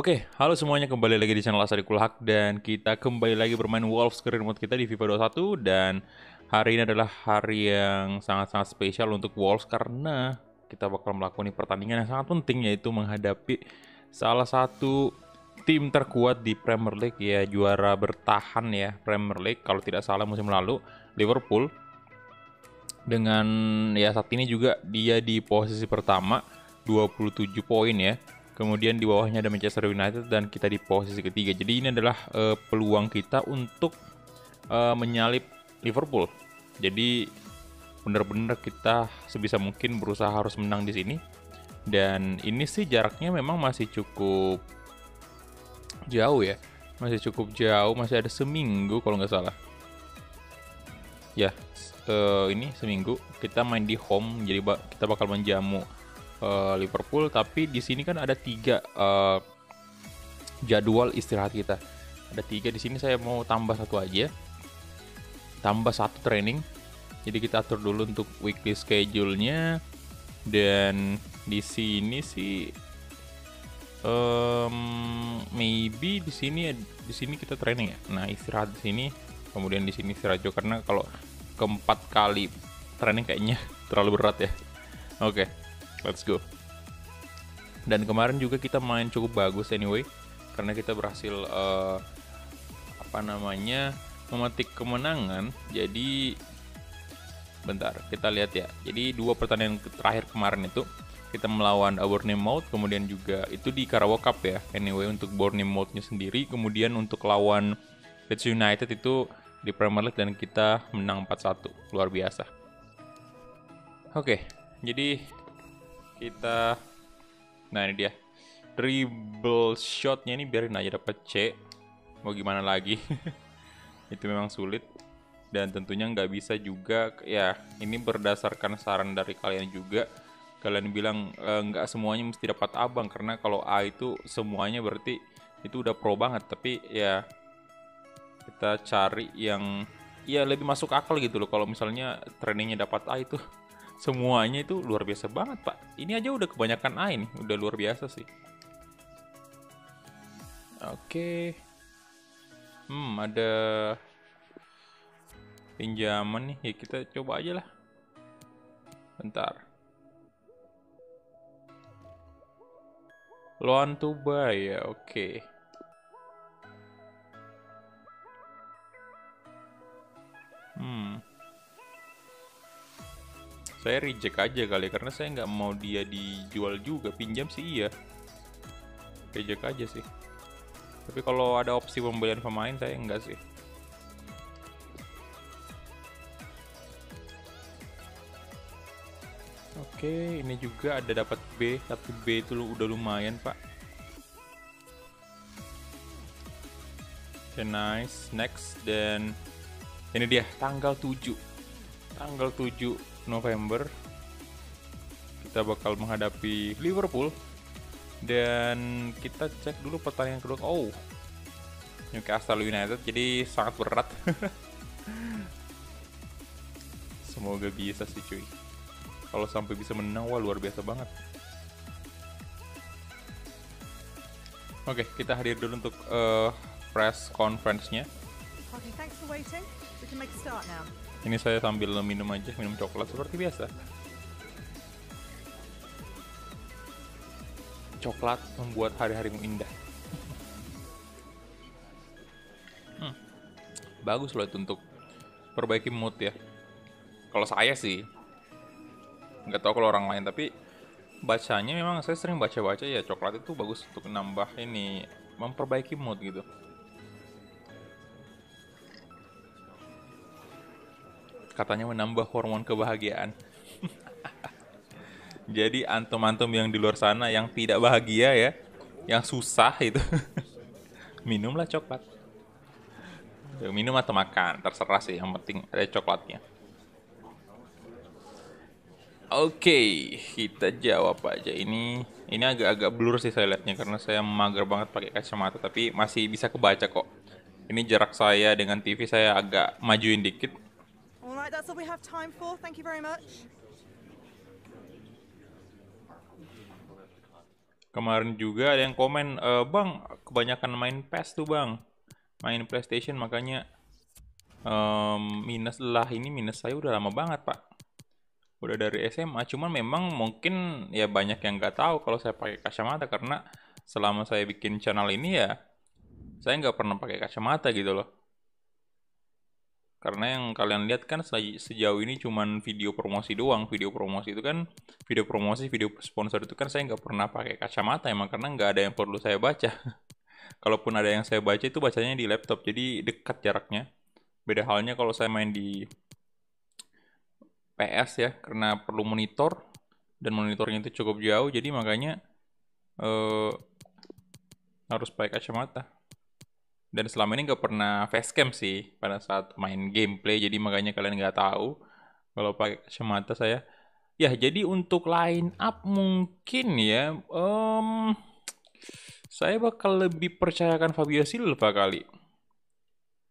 Oke, halo semuanya kembali lagi di channel Asari Kulhak dan kita kembali lagi bermain Wolves Career Mode kita di FIFA 21 dan hari ini adalah hari yang sangat-sangat spesial untuk Wolves karena kita bakal melakukan pertandingan yang sangat penting yaitu menghadapi salah satu tim terkuat di Premier League ya juara bertahan ya Premier League kalau tidak salah musim lalu Liverpool dengan ya saat ini juga dia di posisi pertama 27 poin ya Kemudian di bawahnya ada Manchester United dan kita di posisi ketiga. Jadi ini adalah uh, peluang kita untuk uh, menyalip Liverpool. Jadi benar-benar kita sebisa mungkin berusaha harus menang di sini. Dan ini sih jaraknya memang masih cukup jauh ya. Masih cukup jauh, masih ada seminggu kalau nggak salah. Ya, uh, ini seminggu kita main di home, jadi kita bakal menjamu Eh, Liverpool tapi di sini kan ada tiga uh, jadwal istirahat kita ada tiga di sini saya mau tambah satu aja tambah satu training jadi kita atur dulu untuk weekly schedule-nya dan di sini sih um, maybe di sini di sini kita training ya nah istirahat di sini kemudian di sini istirahat juga karena kalau keempat kali training kayaknya terlalu berat ya oke okay. Let's go. Dan kemarin juga kita main cukup bagus anyway karena kita berhasil uh, apa namanya memetik kemenangan. Jadi bentar kita lihat ya. Jadi dua pertandingan terakhir kemarin itu kita melawan Bournemouth, kemudian juga itu di Carabao Cup ya. Anyway, untuk Bournemouth-nya sendiri, kemudian untuk lawan Leeds United itu di Premier League dan kita menang 4-1. Luar biasa. Oke, jadi kita nah ini dia dribble shotnya ini biarin aja dapat C mau gimana lagi itu memang sulit dan tentunya nggak bisa juga ya ini berdasarkan saran dari kalian juga kalian bilang eh, nggak e, semuanya mesti dapat abang karena kalau A itu semuanya berarti itu udah pro banget tapi ya kita cari yang ya lebih masuk akal gitu loh kalau misalnya trainingnya dapat A itu semuanya itu luar biasa banget pak ini aja udah kebanyakan A ini udah luar biasa sih oke hmm ada pinjaman nih ya kita coba aja lah bentar loan to buy ya oke okay. hmm saya reject aja kali ya, karena saya nggak mau dia dijual juga pinjam sih iya reject aja sih tapi kalau ada opsi pembelian pemain saya enggak sih Oke, ini juga ada dapat B, tapi B itu udah lumayan, Pak. Oke, nice. Next, dan ini dia, tanggal 7. Tanggal 7, November kita bakal menghadapi Liverpool dan kita cek dulu pertandingan kedua oh Newcastle United jadi sangat berat semoga bisa sih cuy kalau sampai bisa menang wah luar biasa banget Oke, okay, kita hadir dulu untuk uh, press conference-nya. Okay, ini saya sambil minum aja, minum coklat seperti biasa. Coklat membuat hari-harimu indah. Hmm. Bagus loh itu untuk perbaiki mood ya. Kalau saya sih, nggak tahu kalau orang lain, tapi bacanya memang saya sering baca-baca ya coklat itu bagus untuk nambah ini, memperbaiki mood gitu. katanya menambah hormon kebahagiaan. Jadi antum-antum yang di luar sana yang tidak bahagia ya, yang susah itu, minumlah coklat. Ya, minum atau makan, terserah sih. Yang penting ada coklatnya. Oke, okay, kita jawab aja ini. Ini agak-agak blur sih saya lihatnya karena saya mager banget pakai kacamata, tapi masih bisa kebaca kok. Ini jarak saya dengan TV saya agak majuin dikit Right, that's all we have time for. Thank you very much. Kemarin juga ada yang komen, e, Bang, kebanyakan main PS tuh Bang. Main PlayStation makanya um, minus lah ini minus saya udah lama banget Pak. Udah dari SMA, cuman memang mungkin ya banyak yang nggak tahu kalau saya pakai kacamata karena selama saya bikin channel ini ya saya nggak pernah pakai kacamata gitu loh karena yang kalian lihat kan sejauh ini cuman video promosi doang video promosi itu kan video promosi video sponsor itu kan saya nggak pernah pakai kacamata emang karena nggak ada yang perlu saya baca kalaupun ada yang saya baca itu bacanya di laptop jadi dekat jaraknya beda halnya kalau saya main di PS ya karena perlu monitor dan monitornya itu cukup jauh jadi makanya eh, harus pakai kacamata dan selama ini nggak pernah facecam sih pada saat main gameplay jadi makanya kalian nggak tahu kalau pakai kacamata saya ya jadi untuk line up mungkin ya um, saya bakal lebih percayakan Fabio Silva kali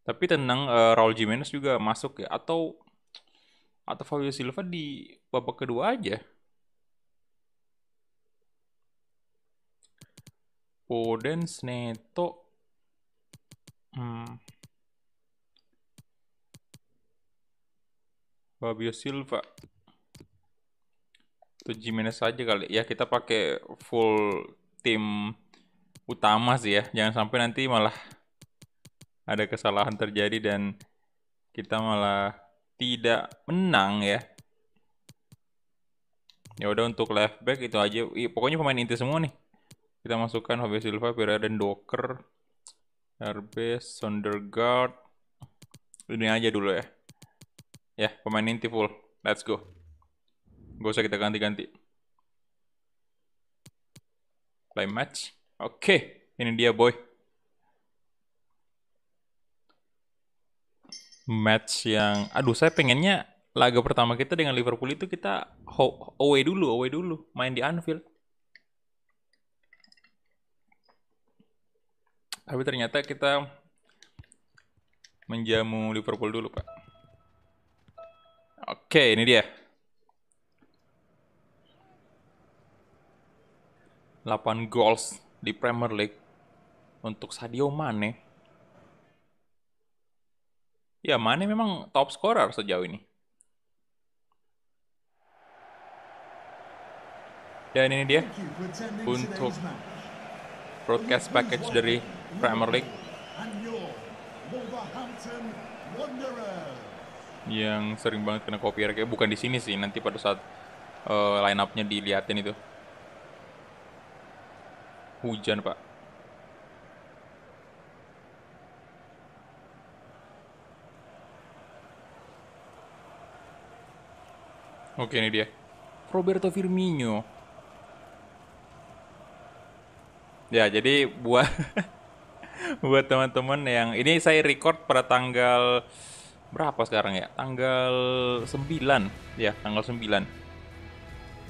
tapi tenang uh, Raul Jimenez juga masuk ya atau atau Fabio Silva di babak kedua aja Podens Neto Hmm. Fabio Silva itu Jimenez saja kali ya kita pakai full tim utama sih ya jangan sampai nanti malah ada kesalahan terjadi dan kita malah tidak menang ya ya udah untuk left back itu aja pokoknya pemain inti semua nih kita masukkan Fabio Silva, Pereira dan Docker RB Sondergaard ini aja dulu ya ya pemain inti full let's go gak usah kita ganti-ganti play match oke okay. ini dia boy match yang aduh saya pengennya laga pertama kita dengan Liverpool itu kita away dulu away dulu main di Anfield Tapi ternyata kita menjamu Liverpool dulu, Pak. Oke, ini dia. 8 goals di Premier League untuk Sadio Mane. Ya, Mane memang top scorer sejauh ini. Dan ini dia untuk broadcast package dari Premier League yang sering banget kena copyright kayak bukan di sini sih nanti pada saat uh, line upnya diliatin itu hujan pak Oke ini dia Roberto Firmino ya jadi buat buat teman-teman yang ini saya record pada tanggal berapa sekarang ya? Tanggal 9 ya, tanggal 9.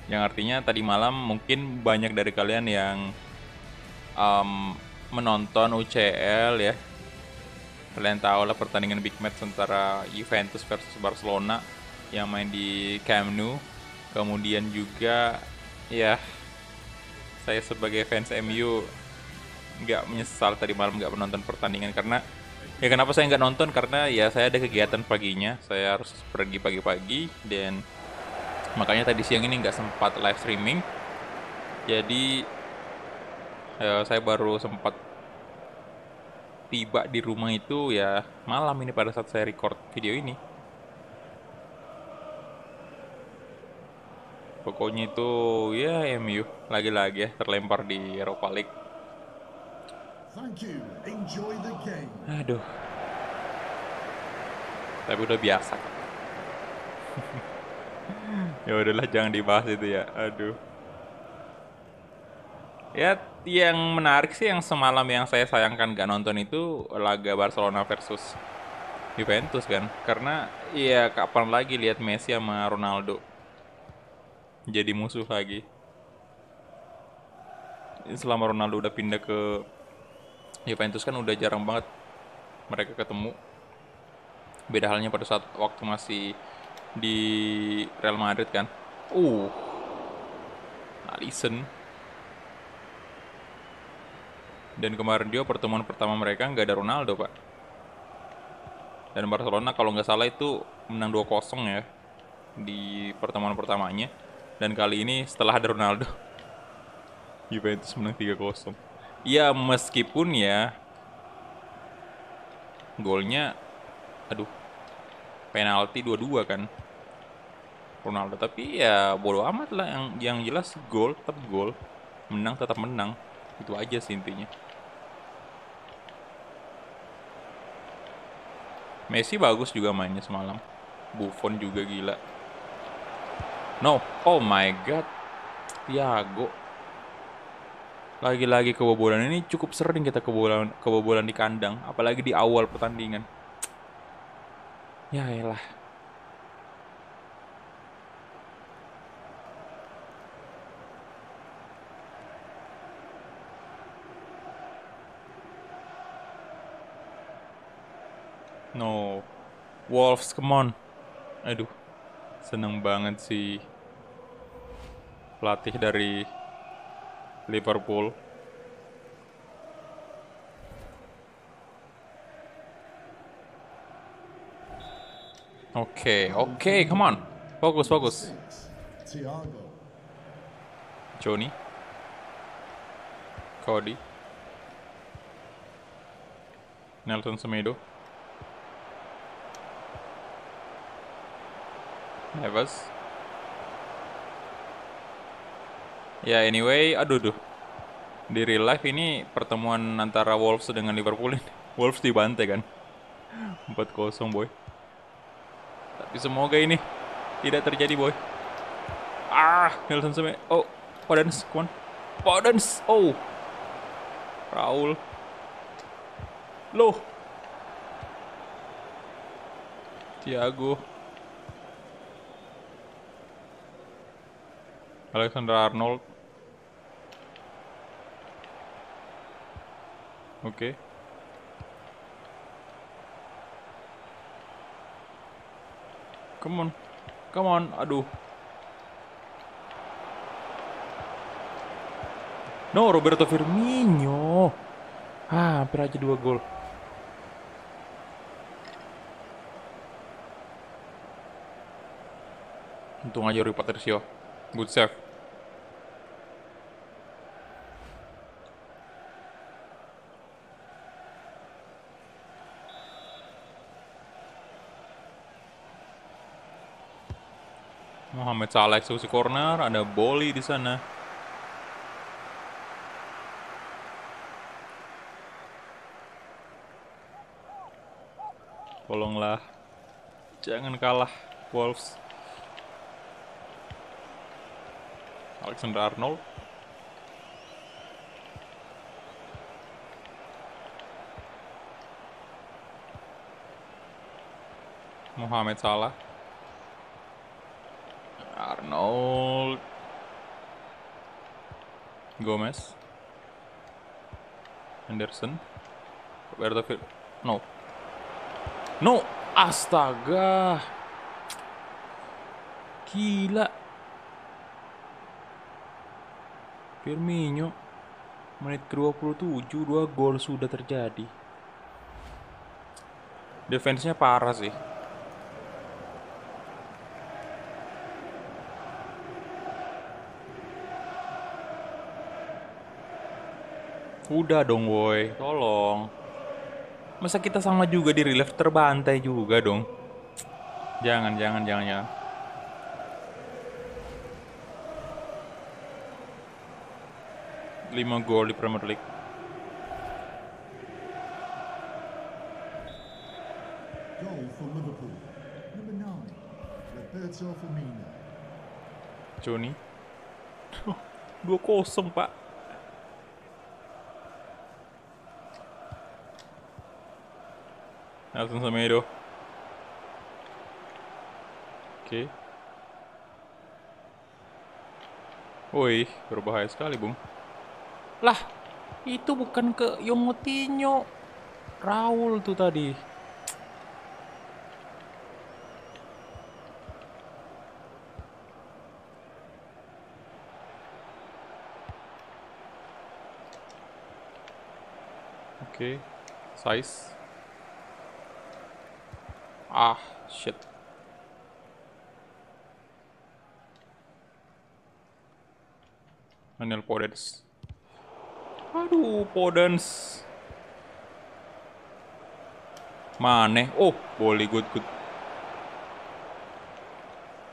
Yang artinya tadi malam mungkin banyak dari kalian yang um, menonton UCL ya. Kalian tahu lah pertandingan big match antara Juventus versus Barcelona yang main di Camp Nou. Kemudian juga ya saya sebagai fans MU nggak menyesal tadi malam nggak menonton pertandingan karena ya kenapa saya nggak nonton karena ya saya ada kegiatan paginya saya harus pergi pagi-pagi dan makanya tadi siang ini nggak sempat live streaming jadi ya, saya baru sempat tiba di rumah itu ya malam ini pada saat saya record video ini pokoknya itu ya MU lagi-lagi ya terlempar di Eropa League Aduh. Tapi udah biasa. ya udahlah jangan dibahas itu ya. Aduh. Ya yang menarik sih yang semalam yang saya sayangkan gak nonton itu laga Barcelona versus Juventus kan. Karena ya kapan lagi lihat Messi sama Ronaldo jadi musuh lagi. Selama Ronaldo udah pindah ke Juventus kan udah jarang banget mereka ketemu. Beda halnya pada saat waktu masih di Real Madrid kan. Uh. Alisson. Nah, Dan kemarin dia pertemuan pertama mereka nggak ada Ronaldo, Pak. Dan Barcelona kalau nggak salah itu menang 2-0 ya di pertemuan pertamanya. Dan kali ini setelah ada Ronaldo, Juventus menang 3-0. Ya meskipun ya golnya aduh penalti dua-dua kan Ronaldo tapi ya bodo amat lah yang yang jelas gol tetap gol menang tetap menang itu aja sih intinya Messi bagus juga mainnya semalam Buffon juga gila no oh my god Tiago lagi-lagi kebobolan ini cukup sering kita kebobolan kebobolan di kandang apalagi di awal pertandingan ya elah no wolves come on aduh seneng banget sih pelatih dari Liverpool. Oke, okay, oke, okay, come on. Fokus, fokus. Johnny. Cody. Nelson Semedo. Evans. Ya anyway, aduh duh. Di real life ini pertemuan antara Wolves dengan Liverpool ini. Wolves dibantai kan. 4-0 boy. Tapi semoga ini tidak terjadi boy. Ah, Nelson Semen. Oh, Podence, come on. Podence, oh. Raul. Loh. Tiago. Alexander Arnold. Oke. Okay. Come on. Come on. Aduh. No, Roberto Firmino. Ah, hampir aja dua gol. Untung aja Rui Patricio. Good save. Salah eksekusi corner, ada Boli di sana. Tolonglah, jangan kalah Wolves. Alexander Arnold. Mohamed Salah. Arnold. Gomez. Henderson. Roberto Fir No. No. Astaga. Gila. Firmino. Menit ke-27, dua gol sudah terjadi. Defense-nya parah sih. Udah dong woi tolong. Masa kita sama juga di relief terbantai juga dong. Jangan, jangan, jangan ya. Lima gol di Premier League. Joni. Dua kosong pak. Nelson Semedo. Oke. Oi, berbahaya sekali, Bung. Lah, itu bukan ke Yomotinyo. Raul tuh tadi. Oke, okay. size ah shit Daniel Podens aduh Podens mana oh boleh good good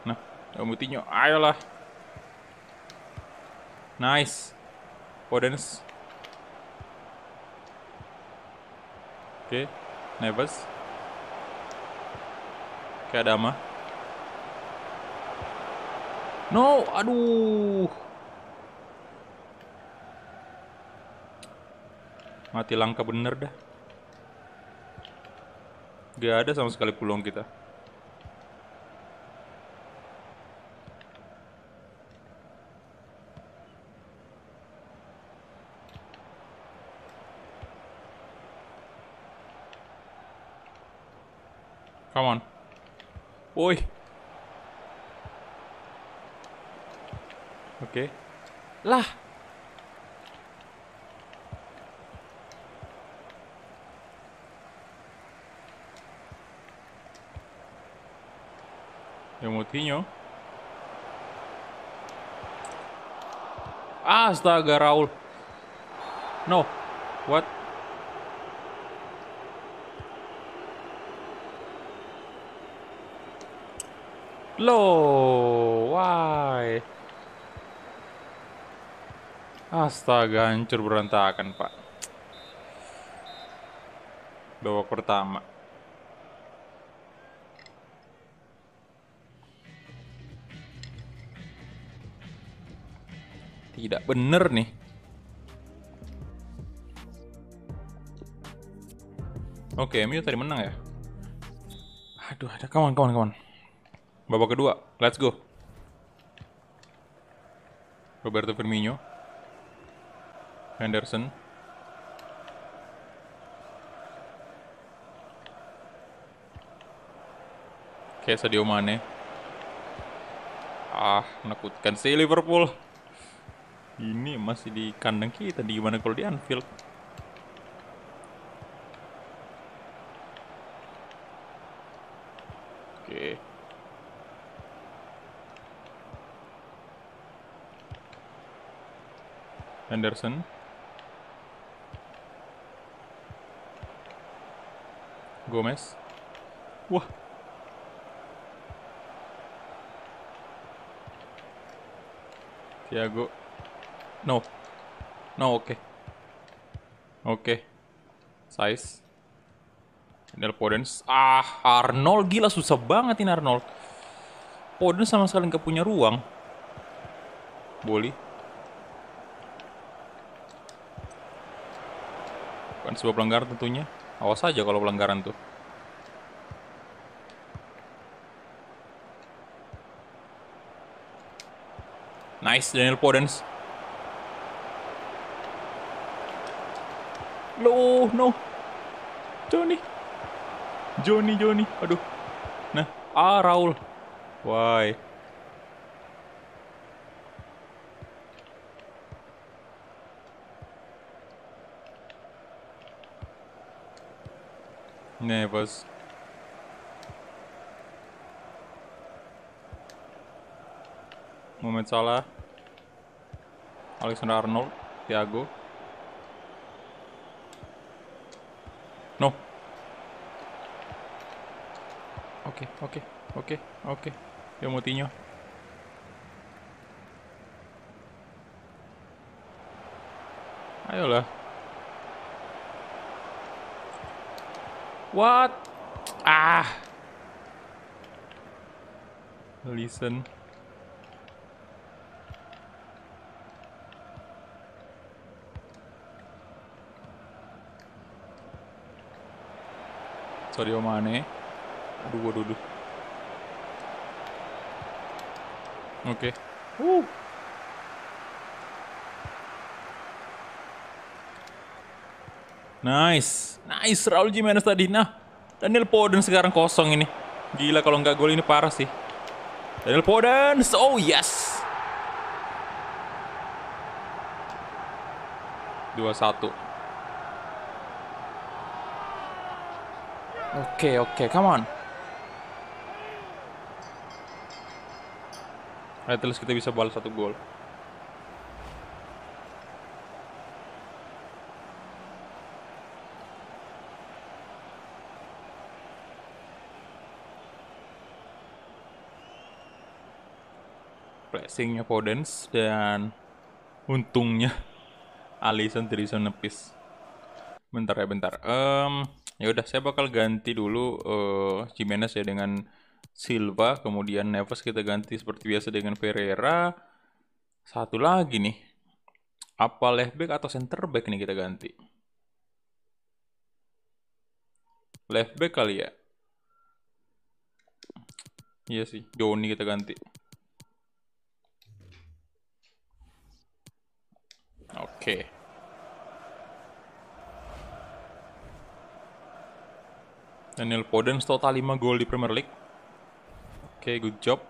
nah Yang Mutinho ayolah nice Podens oke okay. Adama. No, aduh. Mati langka bener dah. Gak ada sama sekali pulung kita. Come on. Oi. Ok. Lá. É o Motinho. Astaga, Raul. Não. Lo, why? Astaga, hancur berantakan, Pak. Babak pertama. Tidak bener nih. Oke, okay, MU tadi menang ya? Aduh, ada kawan, kawan, kawan. Babak kedua, let's go. Roberto Firmino. Henderson. Oke, Sadio Mane. Ah, menakutkan si Liverpool. Ini masih di kandang kita, di gimana kalau di Anfield? Anderson, Gomez. Wah. Thiago. No. No, oke. Okay. Oke. Okay. Size. Daniel Podens. Ah, Arnold. Gila, susah banget ini Arnold. Podens sama sekali nggak punya ruang. Boleh. sebuah pelanggaran tentunya. Awas saja kalau pelanggaran tuh. Nice Daniel Podens. lo no. Johnny. Johnny, Johnny. Aduh. Nah, ah Raul. Why? Nee, was. Moment Salah. Alexander Arnold. Thiago. No. Oke, oke, oke, oke. Yo Moutinho. Ayolah. What? Ah. Listen. sorry omane Aduh, aduh, aduh. Oke. Okay. Woo. Nice. Nice Raul Jimenez tadi. Nah, Daniel Poden sekarang kosong ini. Gila kalau nggak gol ini parah sih. Daniel Poden. Oh yes. 2-1. Oke, oke. Come on. Ayo terus kita bisa balas satu gol. passingnya Podens dan untungnya Alisson bisa nepis. Bentar ya bentar. Um, ya udah saya bakal ganti dulu uh, Jimenez ya dengan Silva, kemudian Neves kita ganti seperti biasa dengan Ferreira. Satu lagi nih. Apa left back atau center back nih kita ganti? Left back kali ya. Iya sih, Joni kita ganti. Okay. Daniel Podens total 5 gol di Premier League. Oke, okay, good job.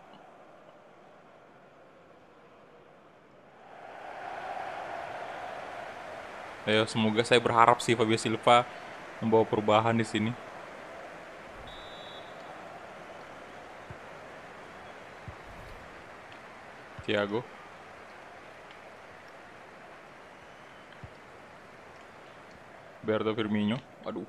Ayo, semoga saya berharap sih Fabio Silva membawa perubahan di sini. Thiago. Berto Firmino. Aduh.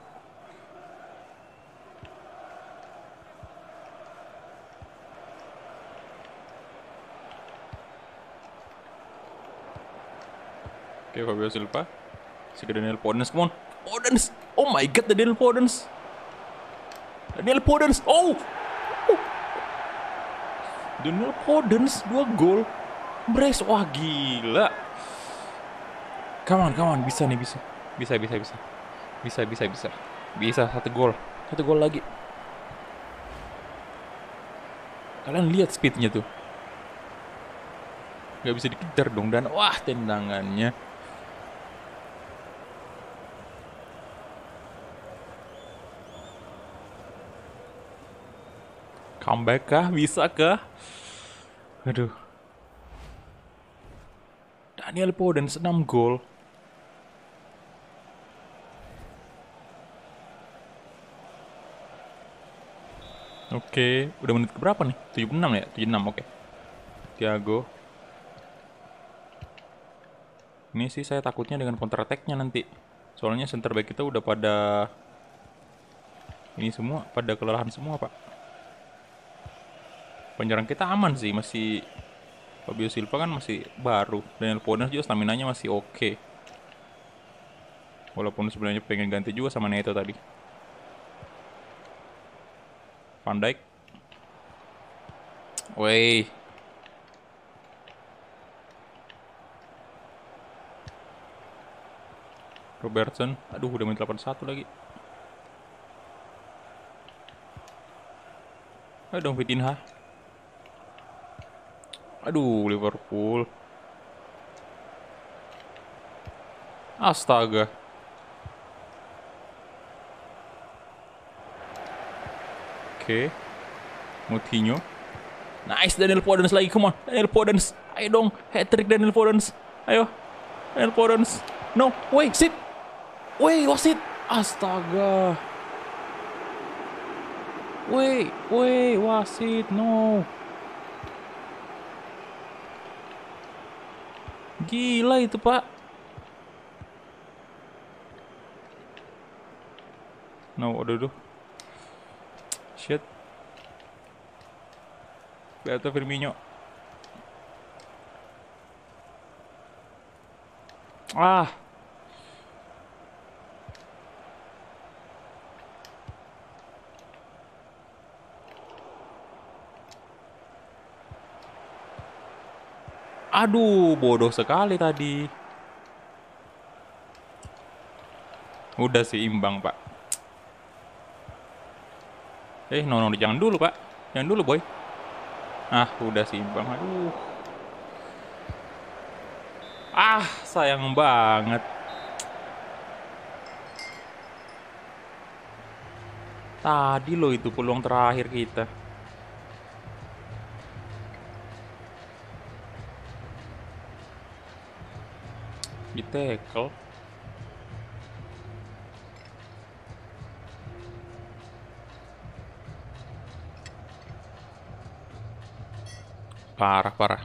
Oke, okay, Fabio Silva. Si Daniel Podens, come on. Podens. Oh my god, Daniel Podens. Daniel Podens. Oh. oh. Daniel Podens dua gol. Brace wah gila. Come on, come on, bisa nih, bisa. Bisa, bisa, bisa. Bisa, bisa, bisa. Bisa satu gol. Satu gol lagi. Kalian lihat speednya tuh. nggak bisa dikejar dong dan wah tendangannya. comeback kah? Bisa kah? Aduh. Daniel dan 6 gol. Oke, udah menit ke berapa nih? 76 ya? 76 oke. Tiago. Ini sih saya takutnya dengan counter attack-nya nanti. Soalnya center back kita udah pada ini semua pada kelelahan semua, Pak. Penyerang kita aman sih, masih Fabio Silva kan masih baru. Daniel Podence juga stamina-nya masih oke. Okay. Walaupun sebenarnya pengen ganti juga sama Neto tadi. Van Dijk. Wey. Robertson. Aduh, udah menit 81 lagi. Ayo dong Vitinha. Aduh, Liverpool. Astaga. Oke. Okay. Moutinho. Nice Daniel Podens lagi. Come on. Daniel Podens. Ayo dong. Hat trick Daniel Podens. Ayo. Daniel Podens. No. Wait, sit. Wait, wasit. Astaga. Wait, wait, wasit. No. Gila itu, Pak. No, aduh, aduh. Shit. Beto Firmino. Ah. Aduh, bodoh sekali tadi. Udah sih imbang, Pak. Eh, no, no, jangan dulu, Pak. Jangan dulu, Boy. Ah, udah simpang. Aduh. Ah, sayang banget. Tadi loh itu peluang terakhir kita. Di tackle. Parah, parah.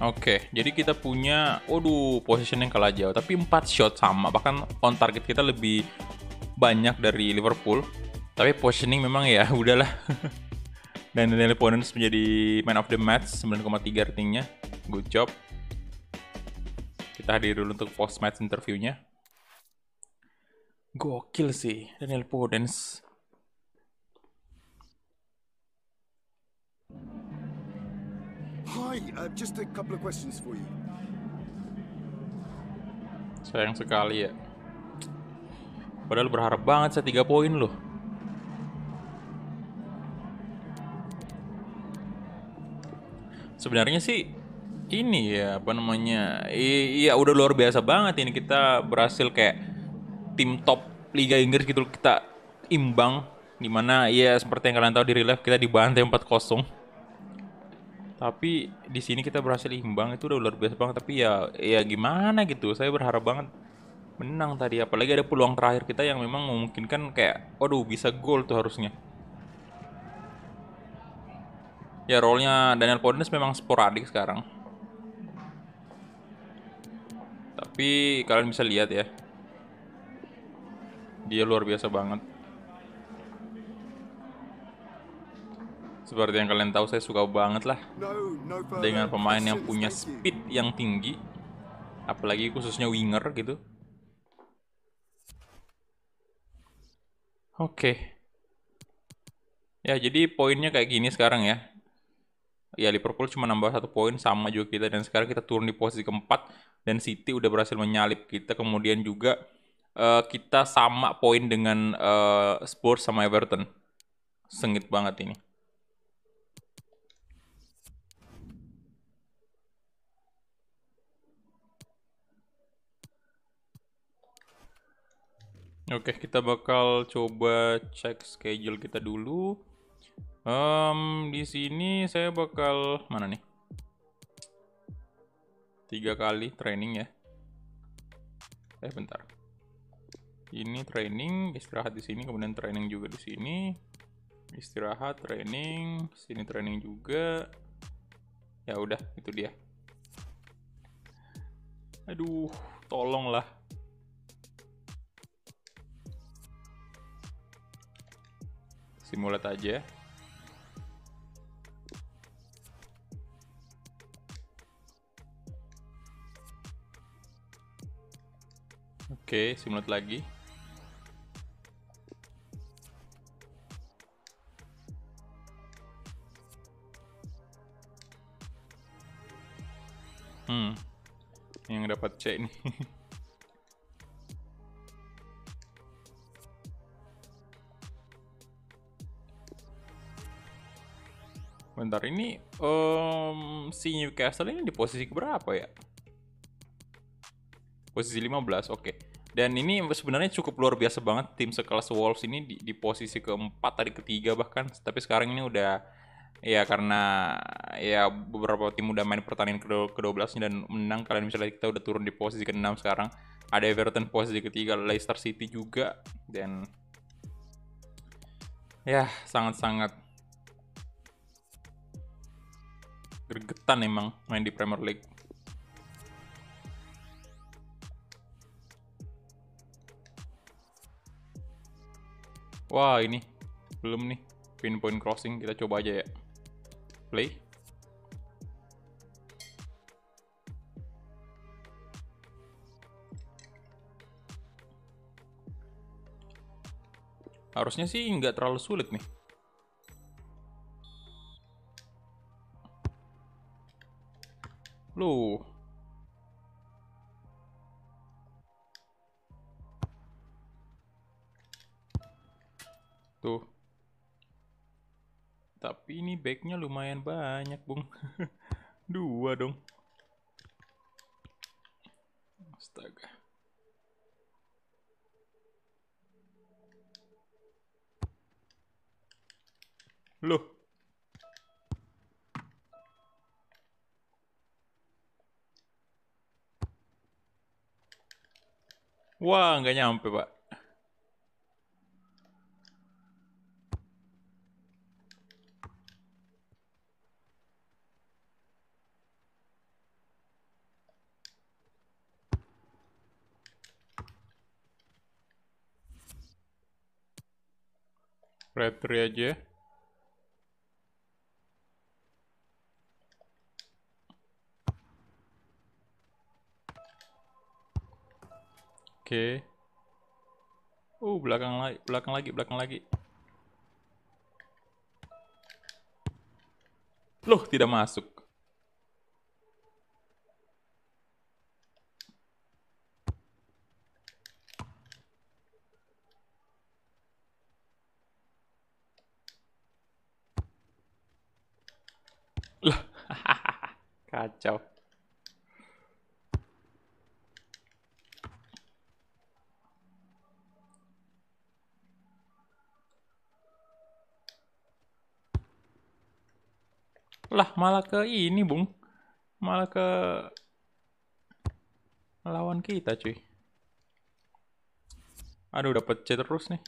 Oke, jadi kita punya, waduh, position yang kalah jauh. Tapi 4 shot sama, bahkan on target kita lebih banyak dari Liverpool. Tapi positioning memang ya, udahlah. Dan Daniel Ponens menjadi man of the match, 9,3 ratingnya. Good job. Kita hadir dulu untuk post-match interviewnya. Gokil sih, Daniel Ponens. Hi, uh, just a couple of questions for you. Sayang sekali ya. Padahal berharap banget saya tiga poin loh. Sebenarnya sih ini ya apa namanya? Iya udah luar biasa banget ini kita berhasil kayak tim top Liga Inggris gitu kita imbang dimana ya seperti yang kalian tahu di relief kita dibantai 4-0 tapi di sini kita berhasil imbang itu udah luar biasa banget tapi ya ya gimana gitu saya berharap banget menang tadi apalagi ada peluang terakhir kita yang memang memungkinkan kayak waduh bisa gol tuh harusnya ya role-nya Daniel Podnes memang sporadik sekarang tapi kalian bisa lihat ya dia luar biasa banget Seperti yang kalian tahu saya suka banget lah dengan pemain yang punya speed yang tinggi. Apalagi khususnya winger gitu. Oke. Okay. Ya, jadi poinnya kayak gini sekarang ya. Ya, Liverpool cuma nambah satu poin sama juga kita. Dan sekarang kita turun di posisi keempat. Dan City udah berhasil menyalip kita. Kemudian juga uh, kita sama poin dengan uh, Spurs sama Everton. Sengit banget ini. Oke, kita bakal coba cek schedule kita dulu. Um, di sini saya bakal mana nih? Tiga kali training ya. Eh bentar. Ini training, istirahat di sini, kemudian training juga di sini. Istirahat, training, sini training juga. Ya udah, itu dia. Aduh, tolonglah. Simulate aja. Oke, simulate lagi. Hmm. Yang dapat cek nih. bentar ini um, si Newcastle ini di posisi berapa ya? Posisi 15, oke. Okay. Dan ini sebenarnya cukup luar biasa banget tim sekelas Wolves ini di, di posisi keempat tadi ketiga bahkan, tapi sekarang ini udah ya karena ya beberapa tim udah main pertandingan ke-12 dan menang kalian bisa lihat kita udah turun di posisi ke-6 sekarang. Ada Everton posisi ketiga, Leicester City juga dan ya sangat-sangat gregetan emang main di Premier League. Wah ini belum nih pinpoint crossing kita coba aja ya. Play. Harusnya sih nggak terlalu sulit nih. Loh. Tuh. Tapi ini backnya lumayan banyak, Bung. Dua dong. Astaga. Loh. Wah, nggak nyampe, Pak. Retri aja ya. Oke. Okay. Uh, belakang lagi, belakang lagi, belakang lagi. Loh, tidak masuk. Lah, kacau. Lah, malah ke ini, Bung. Malah ke lawan kita, cuy. Aduh, dapat C terus nih.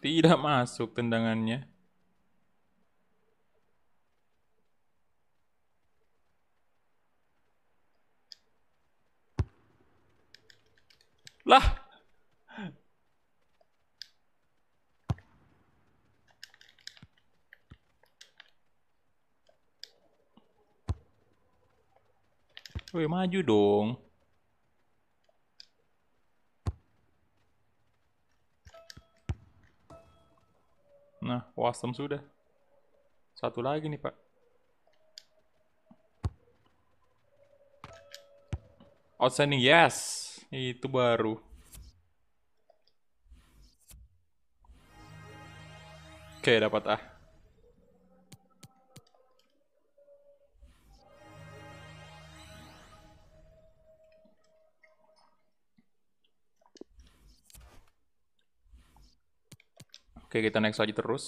Tidak masuk tendangannya. Lah. Woi, maju dong. Nah, wasem sudah. Satu lagi nih, Pak. Outstanding, yes. Itu baru. Oke, dapat ah. Oke, kita next lagi terus.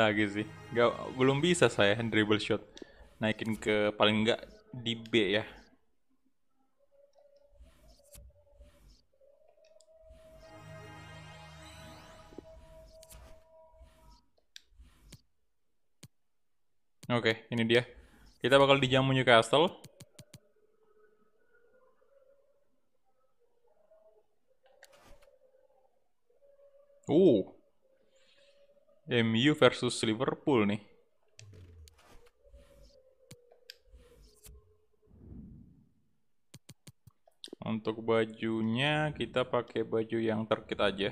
lagi sih. Gak, belum bisa saya dribble shot. Naikin ke paling enggak di B ya. Oke, ini dia. Kita bakal dijamu Newcastle. Uh, MU versus Liverpool nih. Untuk bajunya kita pakai baju yang terkit aja.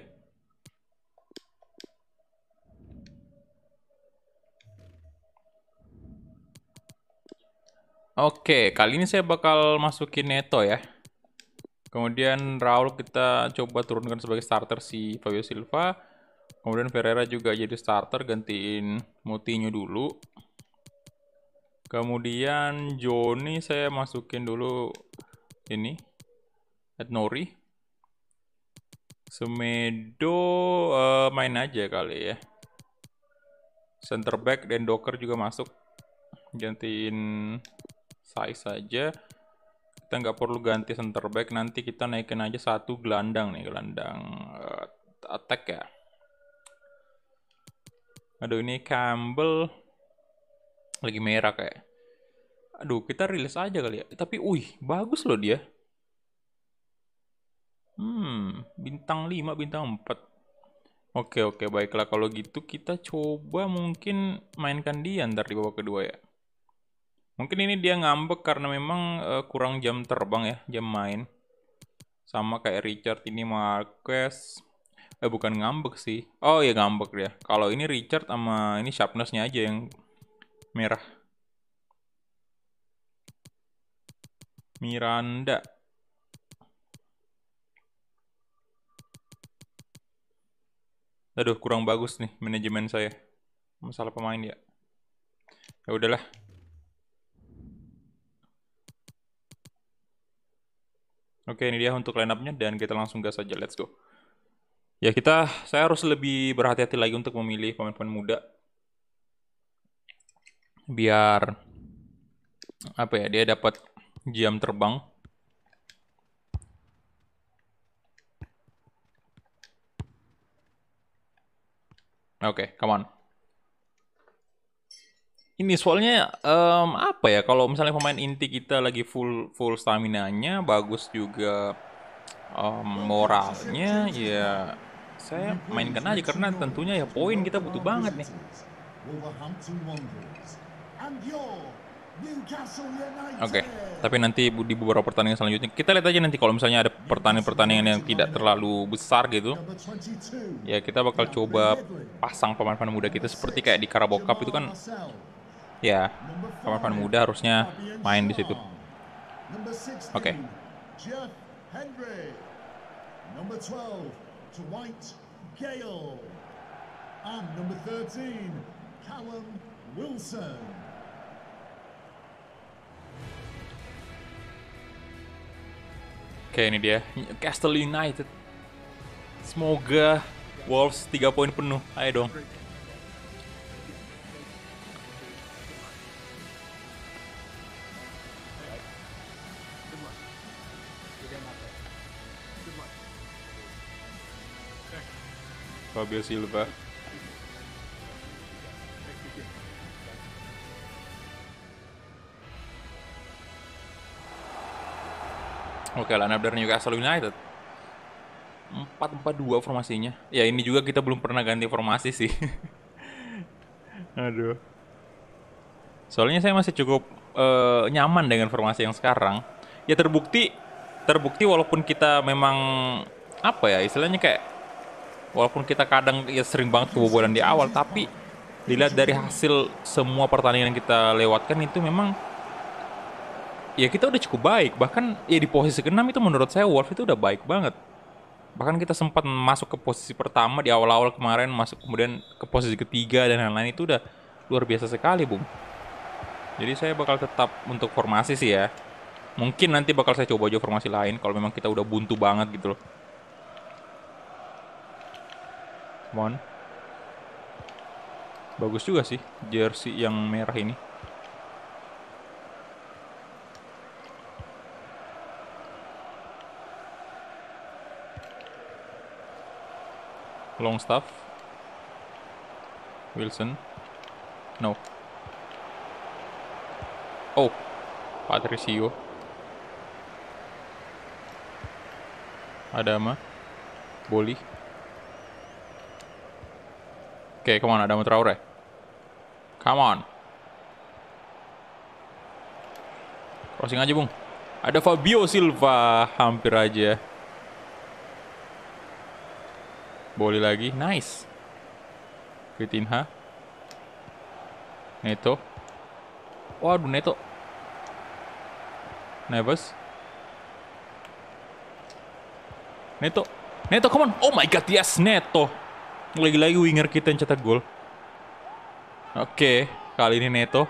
Oke, kali ini saya bakal masukin Neto ya. Kemudian Raul kita coba turunkan sebagai starter si Fabio Silva Kemudian Ferreira juga jadi starter gantiin Moutinho dulu. Kemudian Joni saya masukin dulu ini at Nori. Semedo uh, main aja kali ya. Center back dan Docker juga masuk. Gantiin size saja. Kita nggak perlu ganti center back. Nanti kita naikin aja satu gelandang nih gelandang uh, attack ya Aduh ini Campbell lagi merah kayak. Aduh kita rilis aja kali ya. Tapi wih bagus loh dia. Hmm, bintang 5, bintang 4. Oke, oke, baiklah. Kalau gitu kita coba mungkin mainkan dia ntar di babak kedua ya. Mungkin ini dia ngambek karena memang uh, kurang jam terbang ya, jam main. Sama kayak Richard ini Marquez eh bukan ngambek sih oh ya ngambek dia kalau ini Richard sama ini sharpnessnya aja yang merah Miranda aduh kurang bagus nih manajemen saya masalah pemain ya ya udahlah Oke, ini dia untuk line up-nya dan kita langsung gas aja. Let's go ya kita saya harus lebih berhati-hati lagi untuk memilih pemain-pemain muda biar apa ya dia dapat jam terbang Oke, okay, come on. Ini soalnya um, apa ya? Kalau misalnya pemain inti kita lagi full full stamina-nya, bagus juga um, moralnya, ya saya mainkan aja karena tentunya ya poin kita butuh banget nih. Oke, okay. tapi nanti di beberapa pertandingan selanjutnya kita lihat aja nanti kalau misalnya ada pertandingan-pertandingan yang tidak terlalu besar gitu, ya kita bakal coba pasang pemain-pemain muda kita seperti kayak di Carabao Cup itu kan, ya pemain-pemain muda harusnya main di situ. Oke. Okay to White, Gale. And number 13, Callum Wilson. Oke ini dia, Newcastle United. Semoga Wolves 3 poin penuh. Ayo dong. Fabio Silva Oke, okay, lineup dari Newcastle United. 4-4-2 formasinya. Ya, ini juga kita belum pernah ganti formasi sih. Aduh. Soalnya saya masih cukup uh, nyaman dengan formasi yang sekarang. Ya terbukti terbukti walaupun kita memang apa ya, istilahnya kayak walaupun kita kadang ya sering banget kebobolan di awal tapi dilihat dari hasil semua pertandingan yang kita lewatkan itu memang ya kita udah cukup baik bahkan ya di posisi keenam itu menurut saya Wolf itu udah baik banget bahkan kita sempat masuk ke posisi pertama di awal-awal kemarin masuk kemudian ke posisi ketiga dan lain-lain itu udah luar biasa sekali bung jadi saya bakal tetap untuk formasi sih ya mungkin nanti bakal saya coba aja formasi lain kalau memang kita udah buntu banget gitu loh Mon. Bagus juga sih jersey yang merah ini. long stuff Wilson no oh Patricio Adama boleh Oke, Okay, come on, Adam Traore. Come on. Crossing aja, Bung. Ada Fabio Silva. Hampir aja. Boleh lagi. Nice. Vitinha. Neto. Waduh, Neto. Neves. Neto. Neto, come on. Oh my God, yes, Neto. Lagi-lagi winger kita yang cetak gol. Oke, okay. kali ini Neto.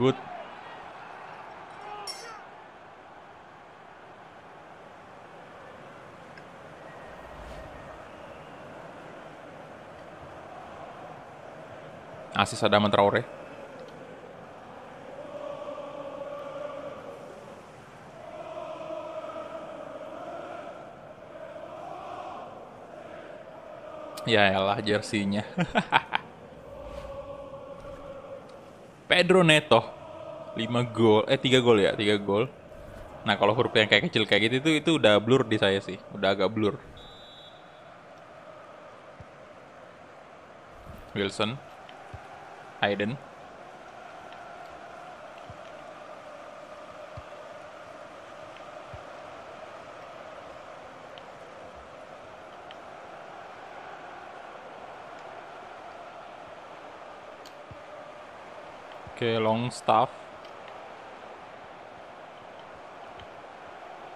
Good. Asis ada Traore. Ya elah jersinya. Pedro Neto 5 gol, eh 3 gol ya, 3 gol. Nah, kalau huruf yang kayak kecil kayak gitu itu itu udah blur di saya sih, udah agak blur. Wilson Hayden pakai long staff.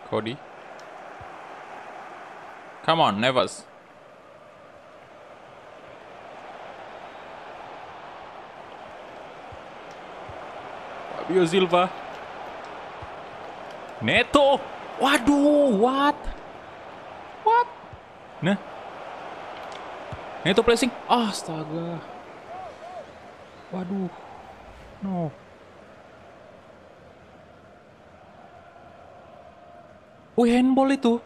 Cody. Come on, Nevers. Fabio Silva. Neto. Waduh, what? What? Nah. Neto placing. Astaga. Waduh. No. Wih, handball itu.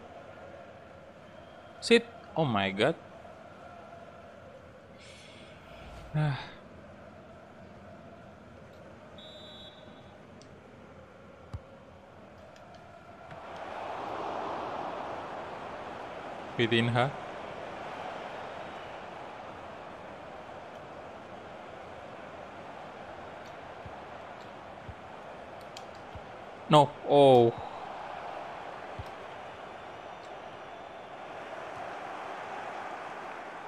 Sit. Oh my god. Nah. Within No. Oh.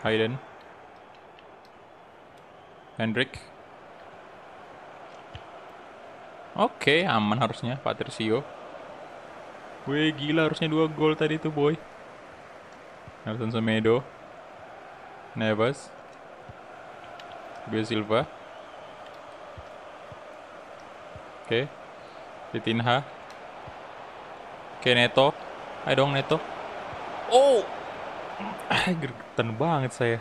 Hayden. Hendrik. Oke, okay, aman harusnya Pak Tercio. Wih, gila harusnya dua gol tadi tuh, boy. Nelson Semedo. Neves. Be Silva. Oke. Okay. Vitinha. Oke, Neto. Ayo dong, Neto. Oh! Ah, gergetan banget saya.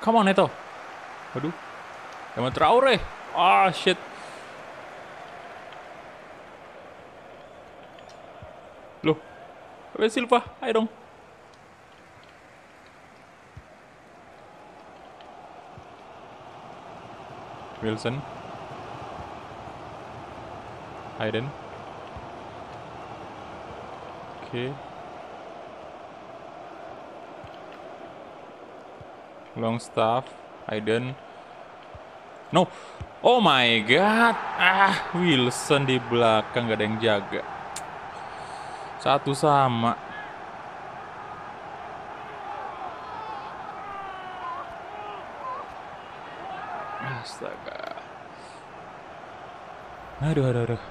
Come on, Neto. Waduh. Emang Traore. Ah, oh, shit. Oke Silva, ayo dong. Wilson. Hayden. Oke. Okay. Longstaff, Hayden. No. Oh my god. Ah, Wilson di belakang gak ada yang jaga. Satu sama. Astaga. Aduh, aduh, aduh.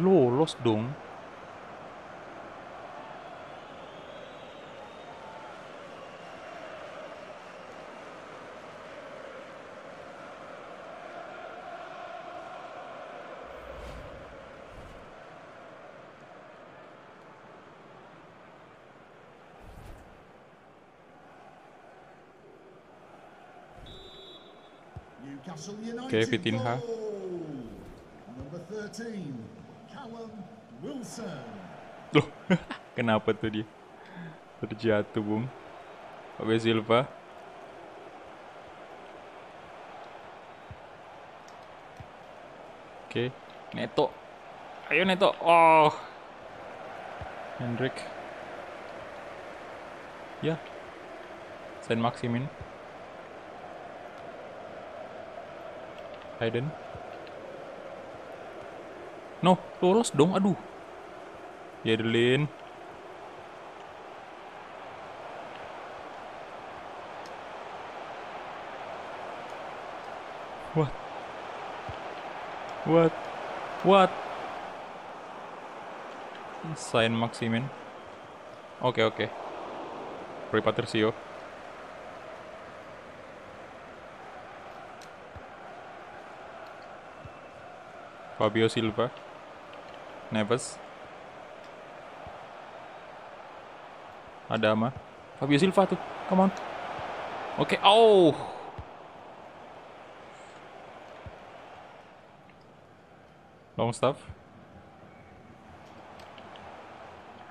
Lolos dong. Oke, okay, Vitinha. Loh, kenapa tuh dia? Terjatuh, Bung. Oke, Silva. Oke, okay. Neto. Ayo Neto. Oh. Hendrik. Ya. Saint Maximin. Hayden. No, lolos dong. Aduh. Yadelin. What? What? What? Sign Maximin. Oke, okay, oke. Okay. Rui Patricio. Fabio Silva. Neves. Ada ama. Fabio Silva tuh. Come on. Oke. Okay. Oh. Long stuff.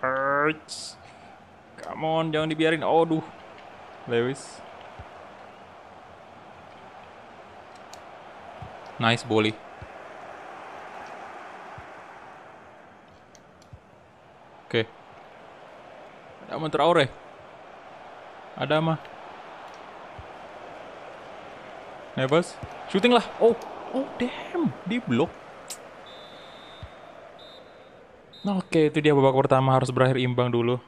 Hurts. Come on, jangan dibiarin. Oh, duh. Lewis. Nice bully. Abdurrahman Traore. Ada mah. Neves. Shooting lah. Oh. Oh, damn. Di blok. Nah, oke, okay, itu dia babak pertama harus berakhir imbang dulu.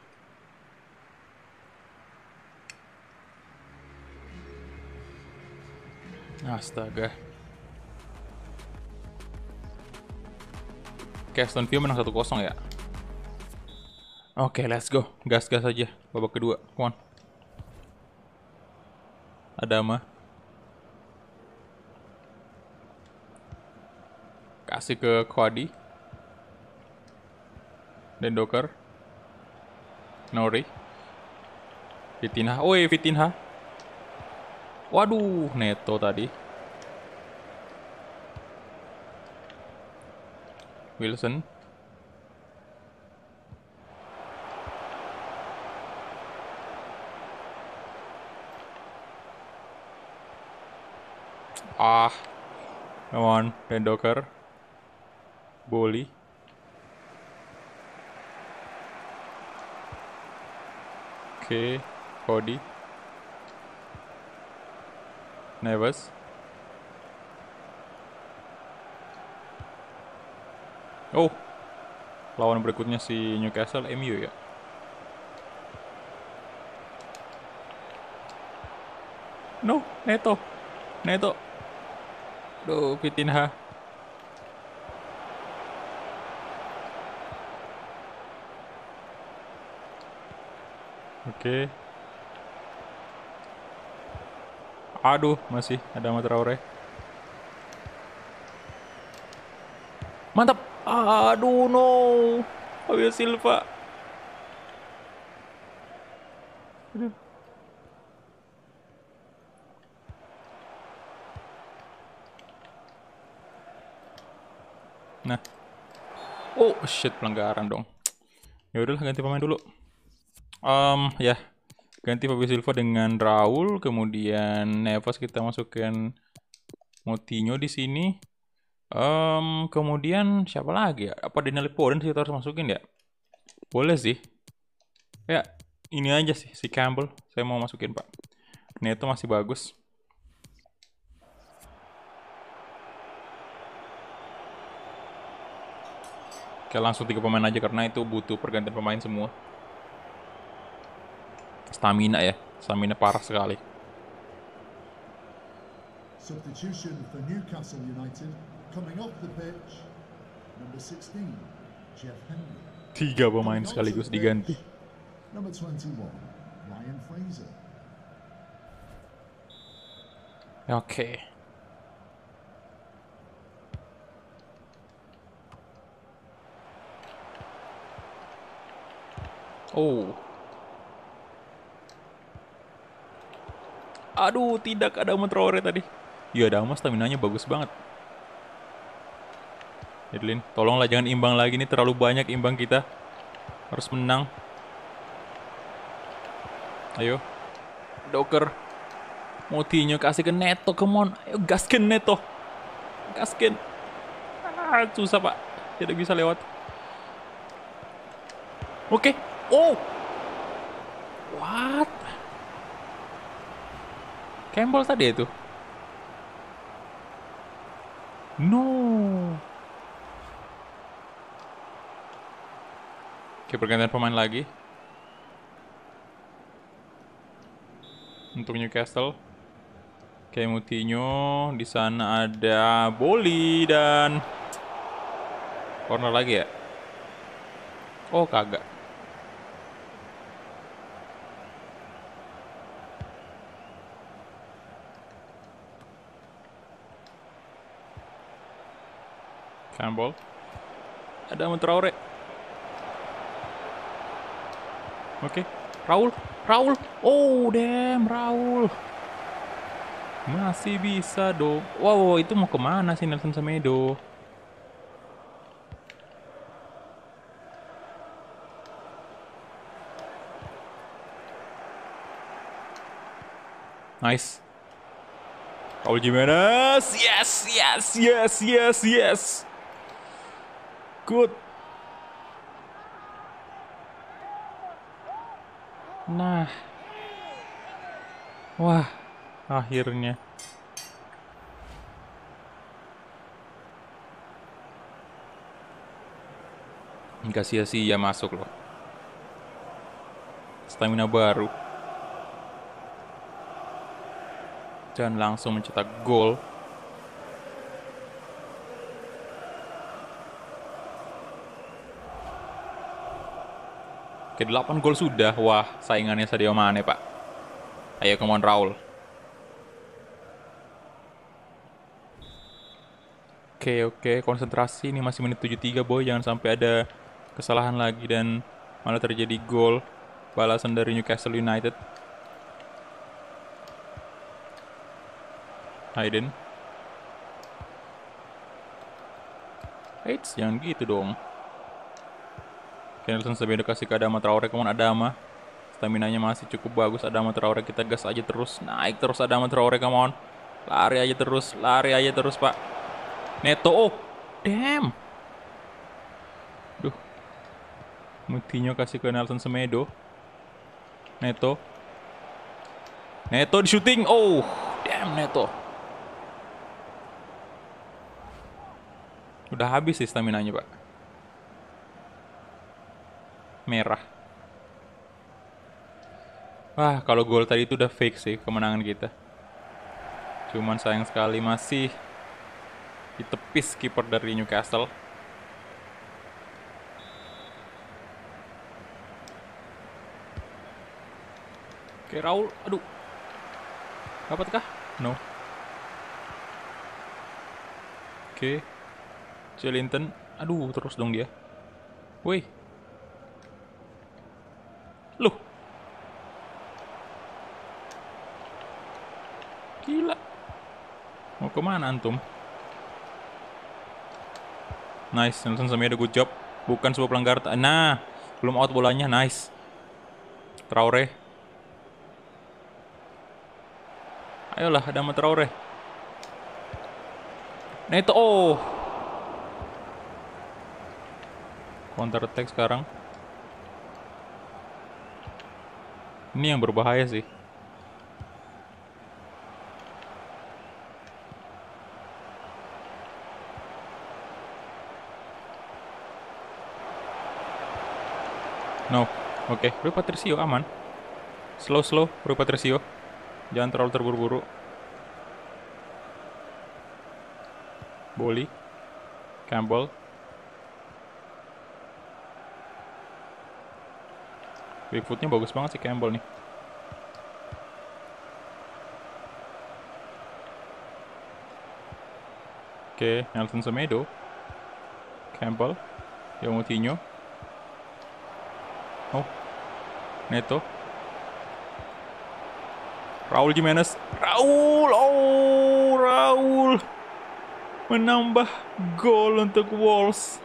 Astaga. Keston View menang 1-0 ya. Oke, okay, let's go. Gas-gas aja. Babak kedua. Come on. Ada mah. Kasih ke Kwadi. Dan Docker. Nori. Fitinha. Oi, Fitinha. Waduh, Neto tadi. Wilson. Ah. Come on, Docker, Bully. Oke, okay. Cody. Neves. Oh, lawan berikutnya si Newcastle MU ya. No, Neto. Nah Neto. Aduh, Vitinha. Oke. Aduh, masih ada Matraore. Mantap. Aduh, no. Fabio Silva. Oh shit, pelanggaran dong. Ya udahlah ganti pemain dulu. Um, ya. Yeah. Ganti Fabio Silva dengan Raul, kemudian Neves kita masukin Moutinho di sini. Um, kemudian siapa lagi ya? Apa Daniel Foden sih kita harus masukin ya? Boleh sih. Ya, ini aja sih si Campbell. Saya mau masukin, Pak. Neto masih bagus. Kayak langsung tiga pemain aja karena itu butuh pergantian pemain semua. Stamina ya, stamina parah sekali. Substitution for Newcastle United coming off the pitch number 16 Jeff Henry. Tiga pemain sekaligus diganti. Number 21 Ryan Fraser. Oke. Okay. Oh. Aduh, tidak ada Traore tadi. Iya, Damas stamina-nya bagus banget. Edlin, tolonglah jangan imbang lagi nih. Terlalu banyak imbang kita. Harus menang. Ayo. Doker. Motinya kasih ke Neto, come on. Ayo gaskin Neto. Gaskin. Ah, susah, Pak. Tidak bisa lewat. Oke. Oh! What? Campbell tadi itu? No! Oke, pergantian pemain lagi. Untuk Newcastle. Oke, Moutinho. Di sana ada Boli dan... Corner lagi ya? Oh, kagak. Handball. Ada Traore. Oke, okay. Raul, Raul. Oh, damn, Raul. Masih bisa dong. Wow, itu mau kemana sih Nelson Semedo? Nice. Raul Jimenez. Yes, yes, yes, yes, yes. Good. Nah. Wah, akhirnya. Nggak sia-sia masuk loh. Stamina baru. Dan langsung mencetak gol. City 8 gol sudah. Wah, saingannya Sadio Mane, Pak. Ayo, come Raul. Oke, oke. Konsentrasi. Ini masih menit 73, Boy. Jangan sampai ada kesalahan lagi dan malah terjadi gol balasan dari Newcastle United. Hayden. Eits, jangan gitu dong. Nelson Sebedo kasih ke Adama Traore, kemudian Adama. Staminanya masih cukup bagus Adama Traore, kita gas aja terus. Naik terus Adama Traore, come on. Lari aja terus, lari aja terus, Pak. Neto, oh, damn. Duh. Mutinho kasih ke Nelson Semedo. Neto. Neto di shooting. Oh, damn Neto. Udah habis sih stamina-nya, Pak merah. Wah, kalau gol tadi itu udah fake sih kemenangan kita. Cuman sayang sekali masih ditepis kiper dari Newcastle. Oke, Raul. Aduh. Dapatkah? No. Oke. Celinton. Aduh, terus dong dia. Wih, kemana antum? Nice, Nelson Semedo good job. Bukan sebuah pelanggaran. Nah, belum out bolanya. Nice. Traore. Ayolah, ada Traore. Neto. Oh. Counter attack sekarang. Ini yang berbahaya sih. Oke, okay. Rui Patricio aman. Slow-slow, Rui Patricio. Jangan terlalu terburu-buru. Boli. Campbell. Wifutnya bagus banget sih Campbell nih. Oke, okay, Nelson Semedo. Campbell. Yang Moutinho. Oh, Neto. Raul Jimenez. Raul. Oh, Raul. Menambah gol untuk Wolves.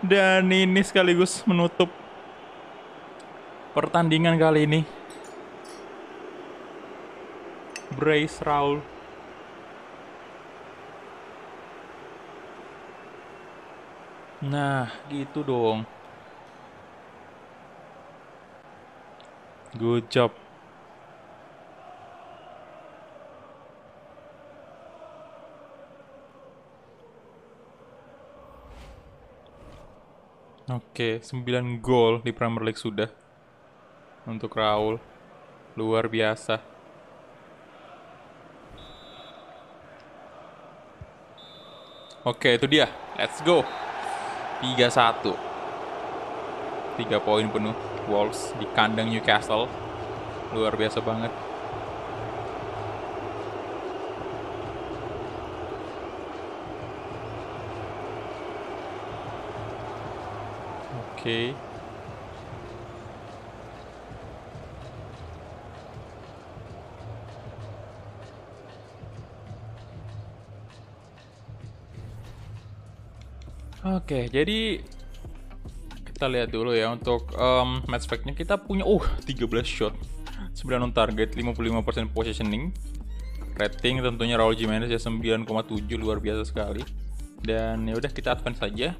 Dan ini sekaligus menutup pertandingan kali ini. Brace Raul. Nah, gitu dong. Good job. Oke, okay, 9 gol di Premier League sudah. Untuk Raul. Luar biasa. Oke, okay, itu dia. Let's go. 3-1. 3 poin penuh. Wolves di kandang Newcastle. Luar biasa banget. Oke. Okay. Oke, okay, jadi kita lihat dulu ya untuk um, match nya kita punya uh 13 shot 9 on target 55% positioning rating tentunya Raul Jimenez ya 9,7 luar biasa sekali dan ya udah kita advance saja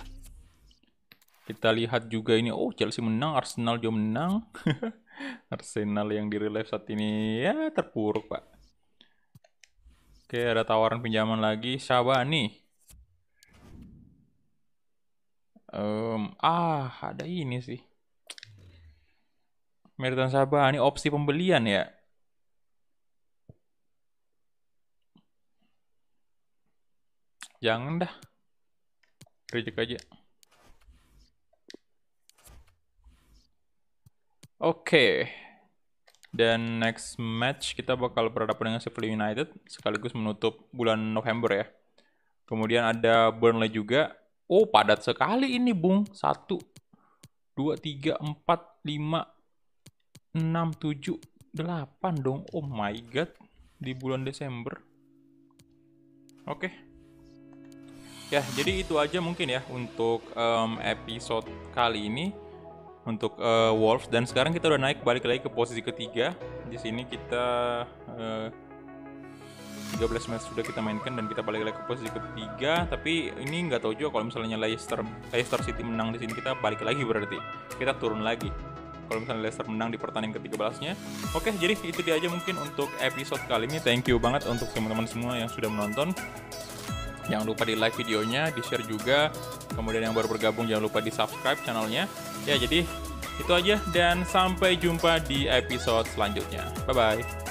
kita lihat juga ini oh Chelsea menang Arsenal juga menang Arsenal yang di relive saat ini ya terpuruk pak oke ada tawaran pinjaman lagi nih Um, ah, ada ini sih. Meritan Sabah, ini opsi pembelian ya. Jangan dah. Reject aja. Oke. Okay. Dan next match kita bakal berhadapan dengan Sheffield United sekaligus menutup bulan November ya. Kemudian ada Burnley juga Oh, padat sekali ini, Bung. Satu, dua, tiga, empat, lima, enam, tujuh, delapan dong. Oh my God. Di bulan Desember. Oke. Okay. Ya, jadi itu aja mungkin ya untuk um, episode kali ini. Untuk uh, Wolves. Dan sekarang kita udah naik balik lagi ke posisi ketiga. Di sini kita... Uh, 13 match sudah kita mainkan dan kita balik lagi ke posisi ketiga tapi ini nggak tahu juga kalau misalnya Leicester Leicester City menang di sini kita balik lagi berarti kita turun lagi kalau misalnya Leicester menang di pertandingan ketiga belasnya, Oke, jadi itu dia aja mungkin untuk episode kali ini. Thank you banget untuk teman-teman semua yang sudah menonton. Jangan lupa di like videonya, di share juga. Kemudian yang baru bergabung jangan lupa di subscribe channelnya. Ya, jadi itu aja dan sampai jumpa di episode selanjutnya. Bye-bye.